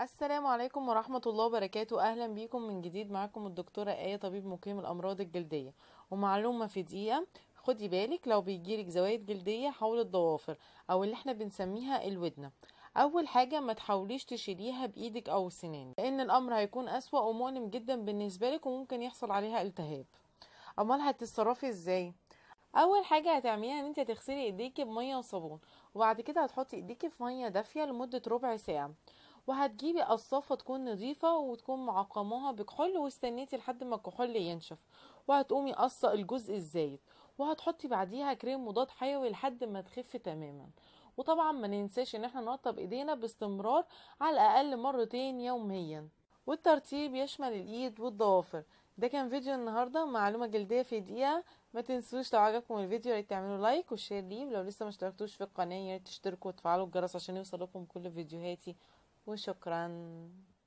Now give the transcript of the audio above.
السلام عليكم ورحمة الله وبركاته أهلا بيكم من جديد معكم الدكتورة آية طبيب مقيم الأمراض الجلدية ومعلومة في دقيقة خدي بالك لو بيجيلك زوايد جلدية حول الضوافر أو اللي احنا بنسميها الودنة أول حاجة ما تحاوليش تشيليها بإيدك أو سنانك لأن الأمر هيكون أسوأ ومؤلم جدا بالنسبة لك وممكن يحصل عليها التهاب أمال هتتصرفي إزاي؟ اول حاجه هتعمليها ان انت هتغسلي ايديكي بميه وصابون وبعد كده هتحطي ايديكي في ميه دافيه لمده ربع ساعه وهتجيبي قصافه تكون نظيفه وتكون معقماها بكحول واستنيتي لحد ما الكحول ينشف وهتقومي قصه الجزء الزايد وهتحطي بعديها كريم مضاد حيوي لحد ما تخف تماما وطبعا ما ننساش ان احنا نرطب ايدينا باستمرار على الاقل مرتين يوميا والترطيب يشمل الايد والضوافر ده كان فيديو النهارده معلومه جلديه في دقيقه ما تنسوش لو عجبكم الفيديو ريت تعملوا لايك وشير ليه ولو لسه ما اشتركتوش في القناه يا ريت تشتركوا وتفعلوا الجرس عشان يوصل لكم كل فيديوهاتي وشكرا